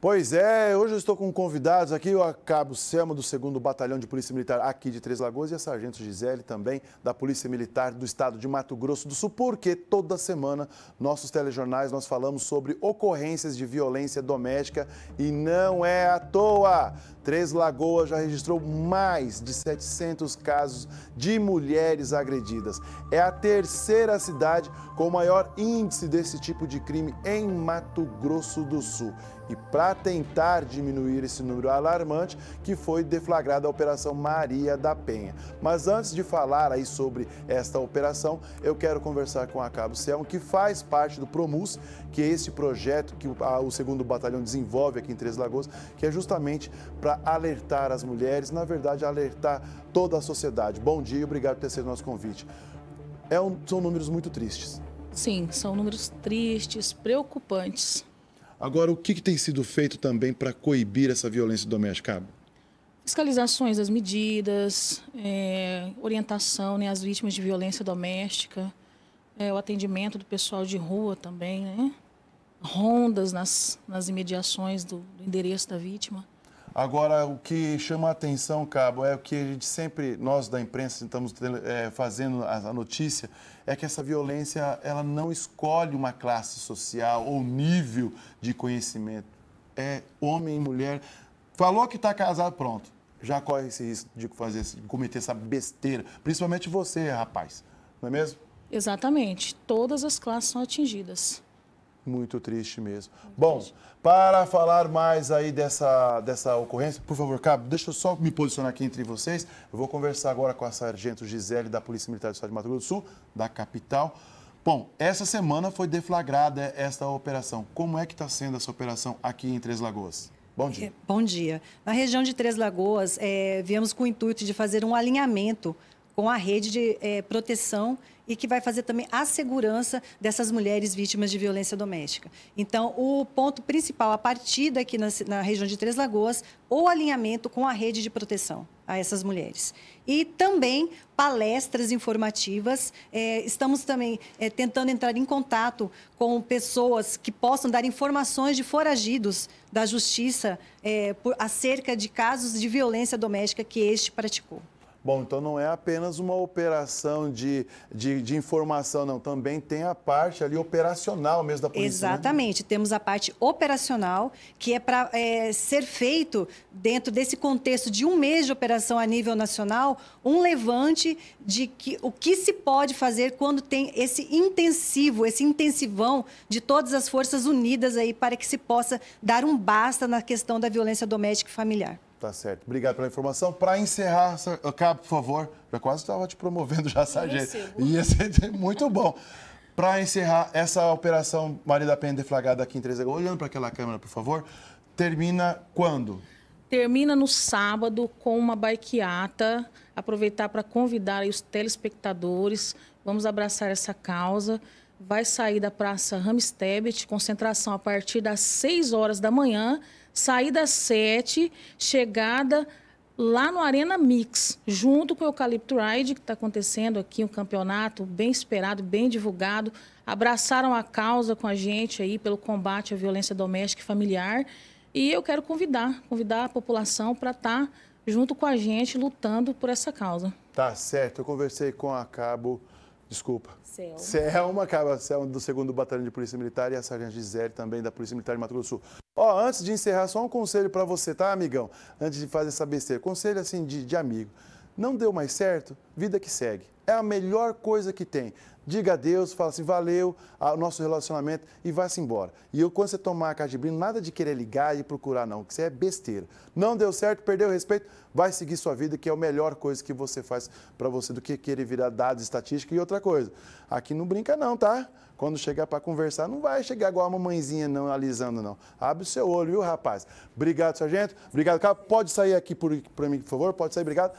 Pois é, hoje eu estou com convidados aqui, o Cabo Selma, do 2 Batalhão de Polícia Militar aqui de Três Lagoas, e a Sargento Gisele, também da Polícia Militar do Estado de Mato Grosso do Sul, porque toda semana nossos telejornais nós falamos sobre ocorrências de violência doméstica e não é à toa. Três Lagoas já registrou mais de 700 casos de mulheres agredidas. É a terceira cidade com o maior índice desse tipo de crime em Mato Grosso do Sul. E para tentar diminuir esse número alarmante, que foi deflagrada a Operação Maria da Penha. Mas antes de falar aí sobre esta operação, eu quero conversar com a Cabo Céu, que faz parte do Promus, que é esse projeto que o segundo batalhão desenvolve aqui em Três Lagoas, que é justamente para alertar as mulheres, na verdade, alertar toda a sociedade. Bom dia e obrigado por ter sido nosso convite. É um, são números muito tristes. Sim, são números tristes, preocupantes. Agora, o que, que tem sido feito também para coibir essa violência doméstica? Fiscalizações das medidas, é, orientação né, às vítimas de violência doméstica, é, o atendimento do pessoal de rua também, né? rondas nas, nas imediações do, do endereço da vítima. Agora, o que chama a atenção, Cabo, é o que a gente sempre, nós da imprensa, estamos é, fazendo a, notícia, é que essa violência ela não escolhe uma classe social ou nível de conhecimento. É homem e mulher. Falou que está casado, pronto. Já corre esse risco de, fazer, de cometer essa besteira. Principalmente você, rapaz. Não é mesmo? Exatamente. Todas as classes são atingidas. Muito triste mesmo. Muito Bom, triste. para falar mais aí dessa, dessa ocorrência, por favor, Cabo, deixa eu só me posicionar aqui entre vocês. Eu vou conversar agora com a sargento Gisele da Polícia Militar do Estado de Mato Grosso do Sul, da capital. Bom, essa semana foi deflagrada esta operação. Como é que está sendo essa operação aqui em Três Lagoas? Bom dia. É, bom dia. Na região de Três Lagoas, é, viemos com o intuito de fazer um alinhamento com a rede de é, proteção e que vai fazer também a segurança dessas mulheres vítimas de violência doméstica. Então, o ponto principal, a partir daqui na, na região de Três Lagoas, o alinhamento com a rede de proteção a essas mulheres. E também palestras informativas. É, estamos também é, tentando entrar em contato com pessoas que possam dar informações de foragidos da justiça por, acerca de casos de violência doméstica que este praticou. Bom, então não é apenas uma operação de, de, de informação, não. Também tem a parte ali operacional mesmo da polícia. Né? Exatamente. Né? Temos a parte operacional, que é para é, ser feito, dentro desse contexto de um mês de operação a nível nacional, um levante de que, o que se pode fazer quando tem esse intensivo, esse intensivão de todas as forças unidas aí para que se possa dar um basta na questão da violência doméstica e familiar. Tá certo. Obrigado pela informação. Para encerrar, Cabo, por favor, já quase estava te promovendo já, sargento. Ia ser muito bom. Para encerrar essa operação Maria da Penha deflagrada aqui em Três olhando para aquela câmera, por favor, termina quando? Termina no sábado com uma baiqueata. Aproveitar para convidar os telespectadores. Vamos abraçar essa causa vai sair da Praça Ramstebet, concentração a partir das 6 horas da manhã, saída 7, chegada lá no Arena Mix, junto com o Eucalipto Ride, que está acontecendo aqui, um campeonato bem esperado, bem divulgado. Abraçaram a causa com a gente aí pelo combate à violência doméstica e familiar. E eu quero convidar, convidar a população para estar tá junto com a gente lutando por essa causa. Tá certo. Eu conversei com a Cabo Desculpa. Selma. Selma, Cabo Selma, do segundo Batalhão de Polícia Militar e a Sargento Gisele também da Polícia Militar de Mato Grosso do Sul. Ó, antes de encerrar, só um conselho para você, tá, amigão? Antes de fazer essa besteira. Conselho, assim, de, de amigo. Não deu mais certo, vida que segue. É a melhor coisa que tem. Diga adeus, fala assim, valeu, o nosso relacionamento e vai-se embora. E eu, quando você tomar a cajibrina, nada de querer ligar e procurar, não, que você é besteira. Não deu certo, perdeu o respeito, vai seguir sua vida, que é a melhor coisa que você faz para você do que querer virar dados, estatísticos e outra coisa. Aqui não brinca, não, tá? Quando chegar para conversar, não vai chegar igual a mamãezinha não alisando, não. Abre o seu olho, viu, rapaz? Obrigado, sargento. Obrigado, cara. Pode sair aqui por, por mim, por favor. Pode sair, obrigado.